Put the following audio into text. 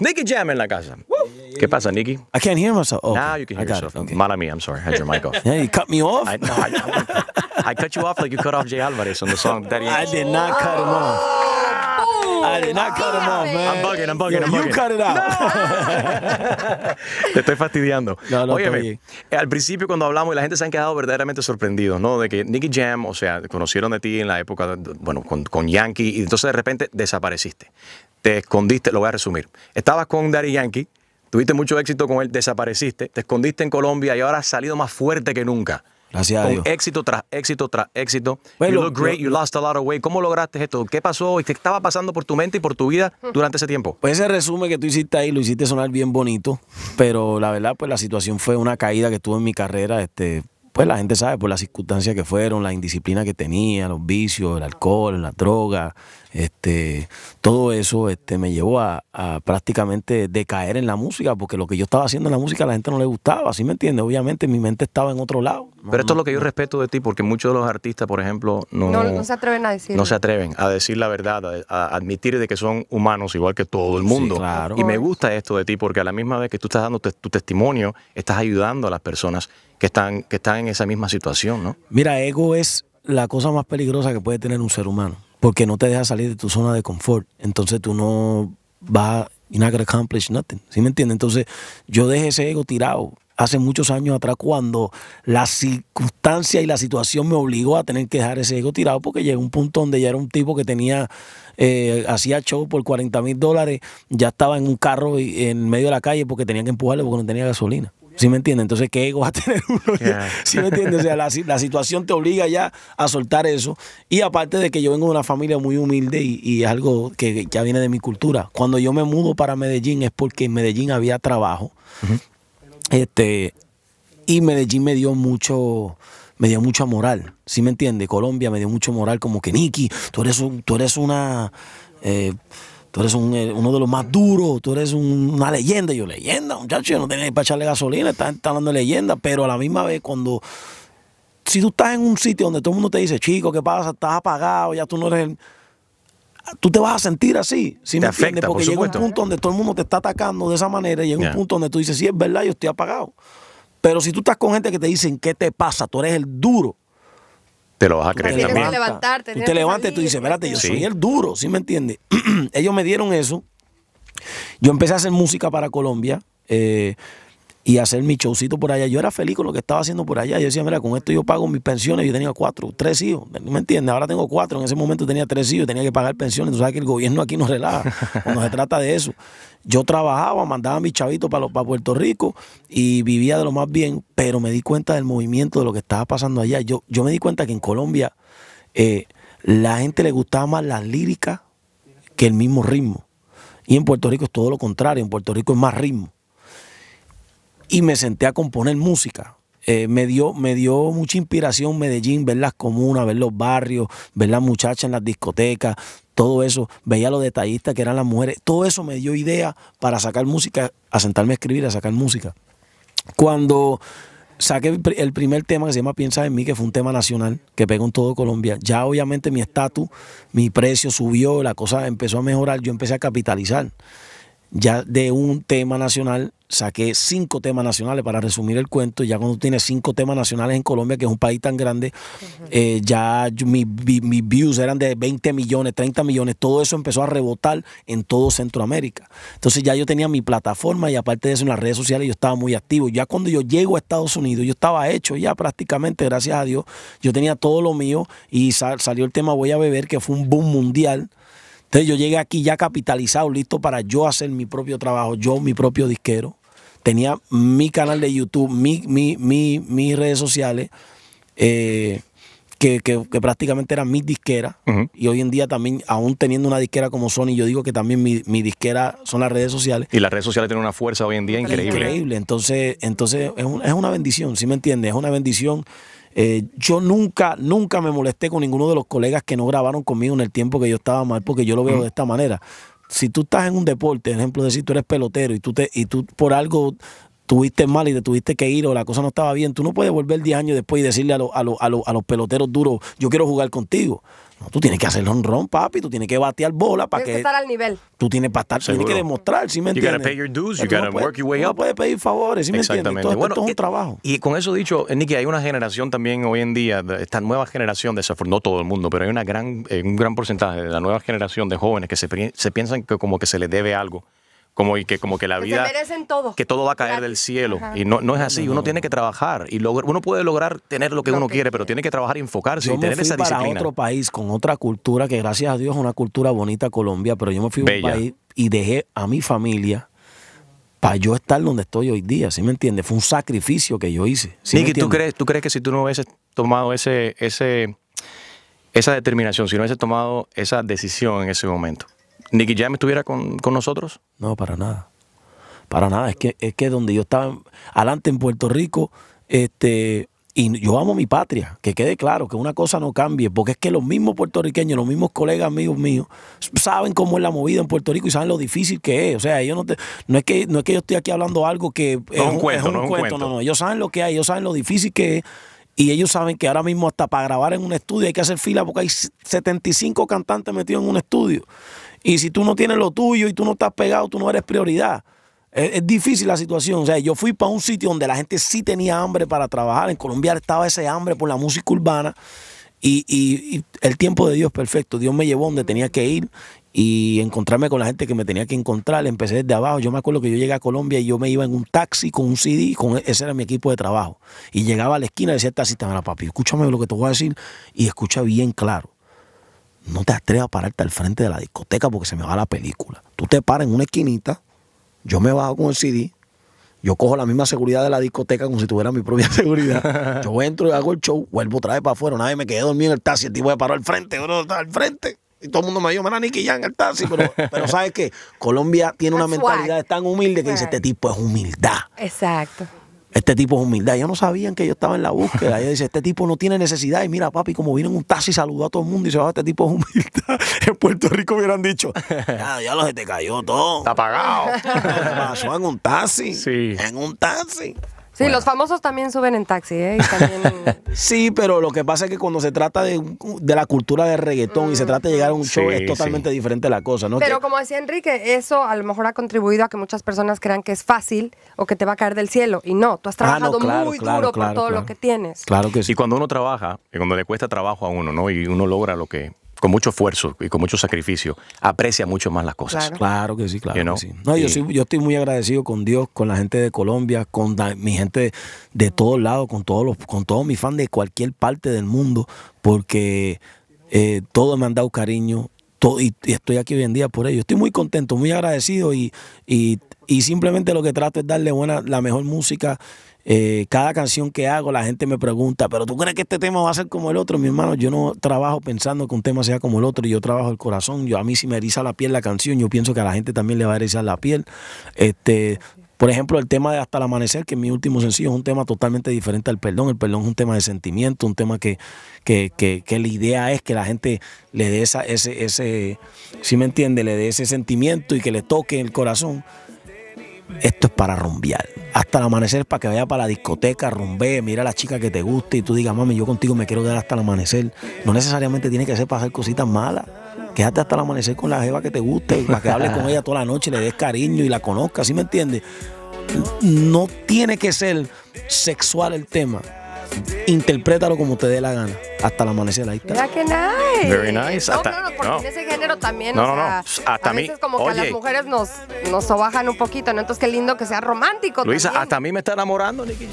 Nicky Jam en la casa. ¿Qué pasa, Nicky? I can't hear myself. Oh, now you can hear yourself. Okay. I'm sorry. I had your mic off. Yeah, you cut me off? I, cut you off like you cut off Jay Alvarez on the song Daddy I did not cut him off. I did not cut him off, man. I'm bugging, I'm bugging, I'm bugging. You cut it off. Te estoy fastidiando. No, no, Óyeme, al principio cuando hablamos y la gente se han quedado verdaderamente sorprendidos, ¿no? De que Nicky Jam, o sea, conocieron de ti en la época, bueno, con, con Yankee, y entonces de repente desapareciste te escondiste, lo voy a resumir. Estabas con Daddy Yankee, tuviste mucho éxito con él, desapareciste, te escondiste en Colombia y ahora has salido más fuerte que nunca. Gracias a Dios. éxito tras éxito tras éxito. Bueno, you look great, you lost a lot of weight. ¿Cómo lograste esto? ¿Qué pasó? ¿Qué estaba pasando por tu mente y por tu vida hmm. durante ese tiempo? Pues ese resumen que tú hiciste ahí lo hiciste sonar bien bonito, pero la verdad, pues la situación fue una caída que tuve en mi carrera. Este, pues la gente sabe por las circunstancias que fueron, la indisciplina que tenía, los vicios, el alcohol, la droga, este, todo eso este, me llevó a, prácticamente decaer en la música, porque lo que yo estaba haciendo en la música a la gente no le gustaba, ¿sí me entiendes? Obviamente mi mente estaba en otro lado. Pero esto es lo que yo respeto de ti, porque muchos de los artistas, por ejemplo, no, no se atreven a decir. No se atreven a decir la verdad, a, admitir de que son humanos igual que todo el mundo. Y me gusta esto de ti, porque a la misma vez que tú estás dando tu testimonio, estás ayudando a las personas que están, que están en esa misma situación, ¿no? Mira, ego es la cosa más peligrosa que puede tener un ser humano, porque no te deja salir de tu zona de confort, entonces tú no vas, you're not accomplish nothing, ¿sí me entiendes? Entonces yo dejé ese ego tirado hace muchos años atrás cuando la circunstancia y la situación me obligó a tener que dejar ese ego tirado porque llegué a un punto donde ya era un tipo que tenía, eh, hacía show por 40 mil dólares, ya estaba en un carro en medio de la calle porque tenía que empujarle porque no tenía gasolina. ¿Sí me entiendes? Entonces, ¿qué ego va a tener uno? ¿Sí me entiendes? O sea, la, situación te obliga ya a soltar eso. Y aparte de que yo vengo de una familia muy humilde y, y algo que ya viene de mi cultura. Cuando yo me mudo para Medellín es porque en Medellín había trabajo. Este, y Medellín me dio mucho, me dio mucha moral. ¿Sí me entiendes? Colombia me dio mucho moral, como que Niki, tú eres tú eres una. Eh, tú eres eh, uno de los más duros, tú eres una leyenda. yo, leyenda, muchacho, yo no tenía ni para echarle gasolina, estás hablando leyenda, pero a la misma vez cuando si tú estás en un sitio donde todo el mundo te dice, chico, ¿qué pasa? Estás apagado, ya tú no eres el... Tú te vas a sentir así, sin ¿sí Porque llega un punto donde todo el mundo te está atacando de esa manera y llega un punto donde tú dices, sí, es verdad, yo estoy apagado. Pero si tú estás con gente que te dicen, ¿qué te pasa? Tú eres el duro te lo vas a creer también. Te levantar, tú te levantas y tú dices, espérate, yo soy el duro, ¿sí me entiendes? Ellos me dieron eso. Yo empecé a hacer música para Colombia. Eh, y hacer mi showcito por allá. Yo era feliz con lo que estaba haciendo por allá. Yo decía, mira, con esto yo pago mis pensiones. Yo tenía cuatro, tres hijos. no ¿Me entiendes? Ahora tengo cuatro. En ese momento tenía tres hijos. Tenía que pagar pensiones. Tú sabes que el gobierno aquí nos relaja No se trata de eso. Yo trabajaba, mandaba a mis chavitos para, para Puerto Rico y vivía de lo más bien. Pero me di cuenta del movimiento de lo que estaba pasando allá. Yo, yo me di cuenta que en Colombia eh, la gente le gustaba más la lírica que el mismo ritmo. Y en Puerto Rico es todo lo contrario. En Puerto Rico es más ritmo y me senté a componer música. Eh, me, dio, me dio mucha inspiración Medellín, ver las comunas, ver los barrios, ver las muchachas en las discotecas, todo eso. Veía los detallistas que eran las mujeres. Todo eso me dio idea para sacar música, a sentarme a escribir, a sacar música. Cuando saqué el primer tema que se llama Piensa en mí, que fue un tema nacional que pegó en todo Colombia. Ya obviamente mi estatus, mi precio subió, la cosa empezó a mejorar, yo empecé a capitalizar. Ya de un tema nacional saqué cinco temas nacionales para resumir el cuento. Ya cuando tienes cinco temas nacionales en Colombia, que es un país tan grande, eh, ya mis views eran de 20 millones, 30 millones. Todo eso empezó a rebotar en todo Centroamérica. Entonces ya yo tenía mi plataforma y aparte de eso en las redes sociales yo estaba muy activo. Ya cuando yo llego a Estados Unidos, yo estaba hecho ya prácticamente, gracias a Dios. Yo tenía todo lo mío y salió el tema Voy a beber, que fue un boom mundial. Entonces yo llegué aquí ya capitalizado, listo para yo hacer mi propio trabajo, yo mi propio disquero tenía mi canal de YouTube, mis redes sociales, eh, que, prácticamente eran mi disquera, Y hoy en día también, aún teniendo una disquera como Sony, yo digo que también mi, mi, disquera son las redes sociales. Y las redes sociales tienen una fuerza hoy en día increíble. Increíble. Entonces, entonces es, una bendición, ¿sí me entiendes? Es una bendición. Eh, yo nunca, nunca me molesté con ninguno de los colegas que no grabaron conmigo en el tiempo que yo estaba mal, porque yo lo veo de esta manera si tú estás en un deporte, por ejemplo, de si tú eres pelotero y tú, te, y tú por algo tuviste mal y te tuviste que ir o la cosa no estaba bien, tú no puedes volver 10 años después y decirle a, a, a, los peloteros duros, yo quiero jugar contigo. No, tú tienes que hacer ron, papi, tú tienes que batear bola para tienes que, estar al nivel. Tú tienes que demostrar, ¿sí me entiendes? You gotta dues, work your way No puedes pedir favores, ¿sí me entiendes? Todo es un trabajo. Y con eso dicho, Nicky, hay una generación también hoy en día, esta nueva generación, de, no todo el mundo, pero hay una gran, eh, un gran porcentaje de la nueva generación de jóvenes que se, se piensan que como que se les debe algo como y que, como que la vida. Que todo va a caer del cielo. Y no, no es así. Uno tiene que trabajar. y Uno puede lograr tener lo que uno quiere, pero tiene que trabajar y enfocarse y tener me fui para otro país con otra cultura que, gracias a Dios, es una cultura bonita, Colombia, pero yo me fui a un país y dejé a mi familia para yo estar donde estoy hoy día, ¿sí me entiendes? Fue un sacrificio que yo hice. ¿sí Nicky, ¿tú crees, ¿tú crees que si tú no hubieses tomado ese, ese, esa determinación, si no hubieses tomado esa decisión en ese momento, Nicky Jam estuviera con, nosotros? No, para nada. Para nada. Es que, es que donde yo estaba, adelante en Puerto Rico, este, y yo amo mi patria, que quede claro, que una cosa no cambie, porque es que los mismos puertorriqueños, los mismos colegas amigos míos, saben cómo es la movida en Puerto Rico y saben lo difícil que es. O sea, ellos no te, no es que, no es que yo estoy aquí hablando algo que es, un, cuento, no no, Ellos saben lo que hay, ellos saben lo difícil que es. Y ellos saben que ahora mismo hasta para grabar en un estudio hay que hacer fila porque hay 75 cantantes metidos en un estudio. Y si tú no tienes lo tuyo y tú no estás pegado, tú no eres prioridad. Es, difícil la situación. O sea, yo fui para un sitio donde la gente sí tenía hambre para trabajar. En Colombia estaba ese hambre por la música urbana. Y, el tiempo de Dios es perfecto. Dios me llevó donde tenía que ir y encontrarme con la gente que me tenía que encontrar. Empecé desde abajo. Yo me acuerdo que yo llegué a Colombia y yo me iba en un taxi con un CD, con e, ese era mi equipo de trabajo. Y llegaba a la esquina y decía está mira, papi, escúchame lo que te voy a decir y escucha bien claro no te atrevas a pararte al frente de la discoteca porque se me va la película. Tú te paras en una esquinita, yo me bajo con el CD, yo cojo la misma seguridad de la discoteca como si tuviera mi propia seguridad. yo entro y hago el show, vuelvo otra vez para afuera. Una vez me quedé dormido en el taxi, el tipo me paró al frente, bro, al frente. Y todo el mundo me dijo, mira, Nicky en el taxi. Pero, pero ¿sabes qué? Colombia tiene una mentalidad tan humilde que dice, este tipo es humildad. Exacto. Este tipo es humildad. Ellos no sabían que yo estaba en la búsqueda. Ellos dicen, este tipo no tiene necesidad. Y mira, papi, como vino en un taxi, saludó a todo el mundo y se va, este tipo es humildad. En Puerto Rico hubieran dicho, ya, ya lo se te cayó todo. Está apagado. pasó en un taxi. Sí. En un taxi. Sí, los famosos también suben en taxi, ¿eh? sí, pero lo que pasa es que cuando se trata de, de la cultura de reggaetón y se trata de llegar a un show, es totalmente diferente la cosa, ¿no? Pero como decía Enrique, eso a lo mejor ha contribuido a que muchas personas crean que es fácil o que te va a caer del cielo. Y no, tú has ah, trabajado muy duro claro, todo lo que tienes. Claro que sí. Y cuando uno trabaja, y cuando le cuesta trabajo a uno, ¿no? Y uno logra lo que con mucho esfuerzo y con mucho sacrificio, aprecia mucho más las cosas. Claro, que sí, claro que sí. No, yo, yo, estoy muy agradecido con Dios, con la gente de Colombia, con mi gente de, todos lados, con todos los, con todos mis fans de cualquier parte del mundo, porque eh, todos me han dado cariño. y, estoy aquí hoy en día por ello. Estoy muy contento, muy agradecido y y simplemente lo que trato es darle buena, la mejor música. Eh, cada canción que hago, la gente me pregunta, pero ¿tú crees que este tema va a ser como el otro? Mi hermano, yo no trabajo pensando que un tema sea como el otro, yo trabajo el corazón, yo a mí si me eriza la piel la canción, yo pienso que a la gente también le va a erizar la piel. Este, por ejemplo, el tema de Hasta el Amanecer, que es mi último sencillo, es un tema totalmente diferente al perdón. El perdón es un tema de sentimiento, un tema que, que, la idea es que la gente le dé ese, ese, si me entiende, le dé ese sentimiento y que le toque el corazón. Esto es para rumbear. Hasta el amanecer para que vaya para la discoteca, rumbe, mira a la chica que te guste y tú digas, mami, yo contigo me quiero quedar hasta el amanecer. No necesariamente tiene que ser para hacer cositas malas. Quédate hasta el amanecer con la jeva que te guste, para que hables con ella toda la noche, le des cariño y la conozca, ¿sí me entiendes? No tiene que ser sexual el tema interprétalo como te dé la gana. Hasta el amanecer, ahí está. nice. Very nice. Hasta, no, no, no, porque en ese género también, no, no. a veces como que las mujeres nos, nos sobajan un poquito, ¿no? Entonces qué lindo que sea romántico Luisa, hasta a mí me está enamorando, Nicky